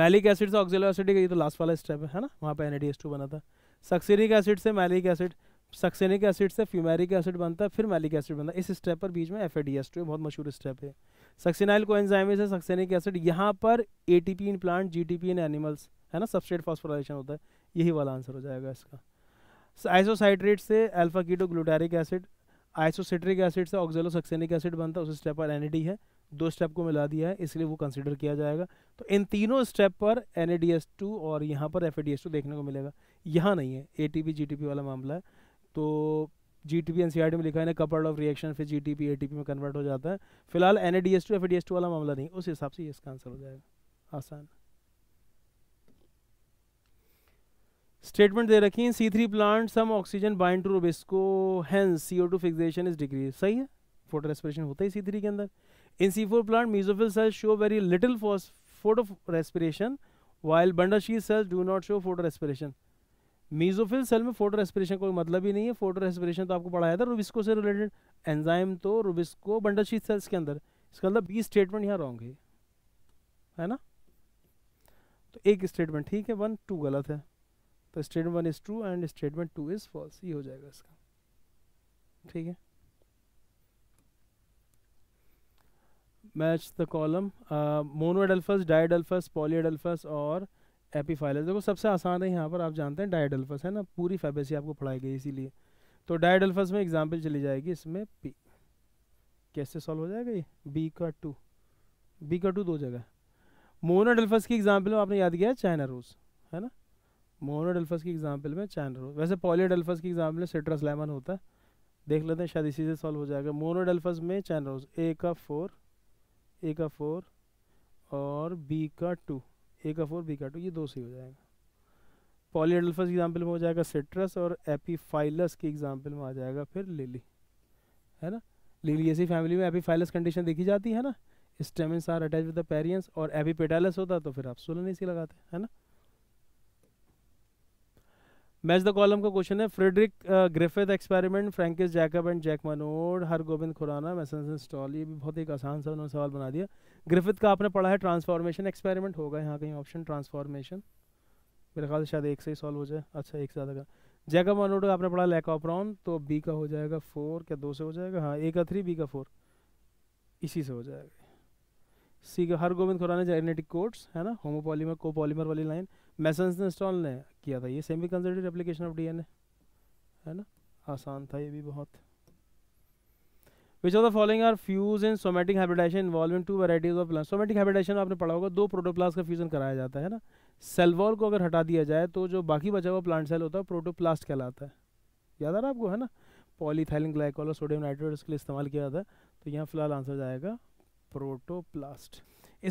मैलिक एसिड से ऑक्सीलो एसिड ये तो लास्ट वाला स्टेप है ना वहाँ पर एन टू बना था सक्सीरिक एसिड से मैलिक एसिड सक्सेनिक एसिड से फ्यूमेरिक एसिड बनता है फिर मैलिक एसिड बनता है इस स्टेप पर बीच में एफ बहुत मशहूर स्टेप है सक्सेनाइल को एंजाइमे से सक्सेनिक एसिड यहाँ पर ए in plant ji in animals है ना सबस्टेट फॉस्फोराइजेशन होता है यही वाला आंसर हो जाएगा इसका आइसोसाइट्रेट से alpha keto glutaric acid isocitric acid से ऑक्जेलो सक्सेनिक एसिड बनता है उस स्टेप पर एन है दो स्टेप को मिला दिया है इसलिए वो कंसिडर किया जाएगा तो इन तीनों स्टेप पर एन और यहाँ पर एफ देखने को मिलेगा यहाँ नहीं है ए टी वाला मामला है तो G T P N C R T में लिखा है ना कपड़ ऑफ रिएक्शन फिर G T P A T P में कन्वर्ट हो जाता है फिलहाल N A D S two F A D S two वाला मामला नहीं उस हिसाब से इसका आंसर हो जाएगा आसान स्टेटमेंट दे रखी है C three plant some oxygen bind to RuBisCO hence C O two fixation is degree सही है फोटो रेस्पिरेशन होता है सी थ्री के अंदर in C four plant mesophyll cell show very little photo respiration while bundle sheath cells do not show photo respiration mesophyll cell में photo respiration कोई मतलब ही नहीं है फोटो रेस्पिरेशन तो आपको पढ़ाया था रुबिस्को से रिलेटेड एंजाइम तो रुबिस्को बंडरशीट सेल्स के अंदर इसका मतलब बी स्टेटमेंट यहाँ रॉन्ग है है ना तो एक स्टेटमेंट ठीक है वन टू गलत है तो statement one is true and statement two is false ये हो जाएगा इसका ठीक है match the column monadelphous diadelphous polyadelphous और एपीफाइलस देखो सबसे आसान है यहाँ पर आप जानते हैं डायडल्फस है ना पूरी फैबेसी आपको पढ़ाई गई इसीलिए तो डायडल्फस में एग्जाम्पल चली जाएगी इसमें पी कैसे सॉल्व हो जाएगा ये बी का टू बी का टू दो जगह मोनोडल्फस की एग्जाम्पल में आपने याद किया चाइना रोज है ना मोनोडल्फस की एग्जाम्पल में चाइना रोज वैसे पॉलीडल्फस की एग्जाम्पल में सिट्रस लेमन होता है देख लेते हैं शायद इसी से सॉल्व हो जाएगा मोनोडल्फस में चाइना रोज ए का फोर ए का फोर और बी का टू ए का फोर बी का टू ये दो सही हो जाएगा पॉलीडल्फस एग्जाम्पल में हो जाएगा सिट्रस और एपीफाइलस की एग्जाम्पल में आ जाएगा फिर लिली है ना लिली ऐसी फैमिली में एपीफाइलस कंडीशन देखी जाती है ना stamen are attached with the perianth और एपीपेटालस होता तो फिर आप सोलनेसी लगाते है ना मैच द कॉलम का क्वेश्चन है Frederick Griffith experiment Francois Jacob and Jacques Monod Har Gobind Khorana Meselson Stahl ये भी बहुत एक आसान सा उन्होंने सवाल बना दिया ग्रिफिथ का आपने पढ़ा है ट्रांसफॉर्मेशन एक्सपेरिमेंट होगा यहाँ कहीं ऑप्शन ट्रांसफॉर्मेशन मेरे ख्याल से शायद एक से ही सॉल्व हो जाए अच्छा एक से ज़्यादा का जैकब मनोड का आपने पढ़ा लैक ऑफ लेकॉप्रॉन तो बी का हो जाएगा फोर क्या दो से हो जाएगा हाँ ए का थ्री बी का फोर इसी से हो जाएगा सी का हर गोविंद खुराना जेनेटिक कोड्स है ना होमोपॉलीमर कोपोलीमर वाली लाइन मैसेंस ने इंस्टॉल ने किया था ये semi conservative replication of D है ना आसान था ये भी बहुत which of the following are fuse in somatic hybridization in two varieties of plant somatic hybridization आपने पढ़ा होगा दो प्रोटोप्लास्ट का फ्यूजन कराया जाता है ना सेलवॉल को अगर हटा दिया जाए तो जो बाकी बचा हुआ प्लांट सेल होता है प्रोटोप्लास्ट कहलाता है याद आ रहा आपको है ना पॉलीथाइलिन ग्लाइकॉल और सोडियम नाइट्रेट इसके लिए इस्तेमाल किया जाता है तो यहाँ फिलहाल आंसर जाएगा protoplast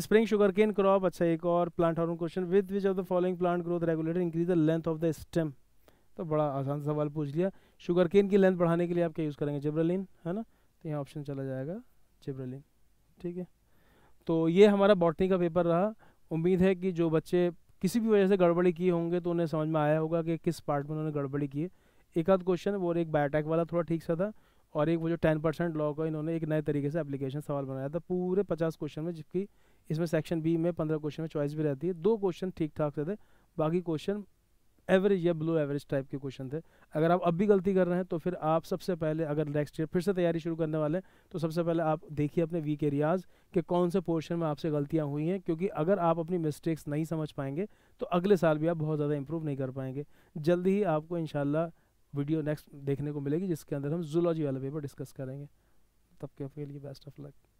spring sugar cane crop अच्छा एक और plant hormone question with which of the following plant growth regulator increase the length of the stem तो बड़ा आसान सवाल पूछ लिया शुगर केन की लेंथ बढ़ाने के लिए आप क्या यूज़ करेंगे जिब्रलिन है ना तो यहाँ ऑप्शन चला जाएगा चिब्रलिन ठीक है तो ये हमारा बॉटनी का पेपर रहा उम्मीद है कि जो बच्चे किसी भी वजह से गड़बड़ी किए होंगे तो उन्हें समझ में आया होगा कि किस पार्ट में उन्होंने गड़बड़ी की है एक आध क्वेश्चन वो एक बायोटेक वाला थोड़ा ठीक सा था और एक वो जो टेन परसेंट लॉ का इन्होंने एक नए तरीके से एप्लीकेशन सवाल बनाया था पूरे पचास क्वेश्चन में जबकि इसमें सेक्शन बी में पंद्रह क्वेश्चन में चॉइस भी रहती है दो क्वेश्चन ठीक ठाक से थे बाकी क्वेश्चन एवरेज या बिलो एवरेज टाइप के क्वेश्चन थे अगर आप अब भी गलती कर रहे हैं तो फिर आप सबसे पहले अगर नेक्स्ट ईयर फिर से तैयारी शुरू करने वाले हैं तो सबसे पहले आप देखिए अपने वीक एरियाज़ के कौन से पोर्शन में आपसे गलतियाँ हुई हैं क्योंकि अगर आप अपनी मिस्टेक्स नहीं समझ पाएंगे तो अगले साल भी आप बहुत ज़्यादा इंप्रूव नहीं कर पाएंगे जल्दी ही आपको इन वीडियो नेक्स्ट देखने को मिलेगी जिसके अंदर हम जूलॉजी वाला पेपर डिस्कस करेंगे तब के लिए बेस्ट ऑफ लक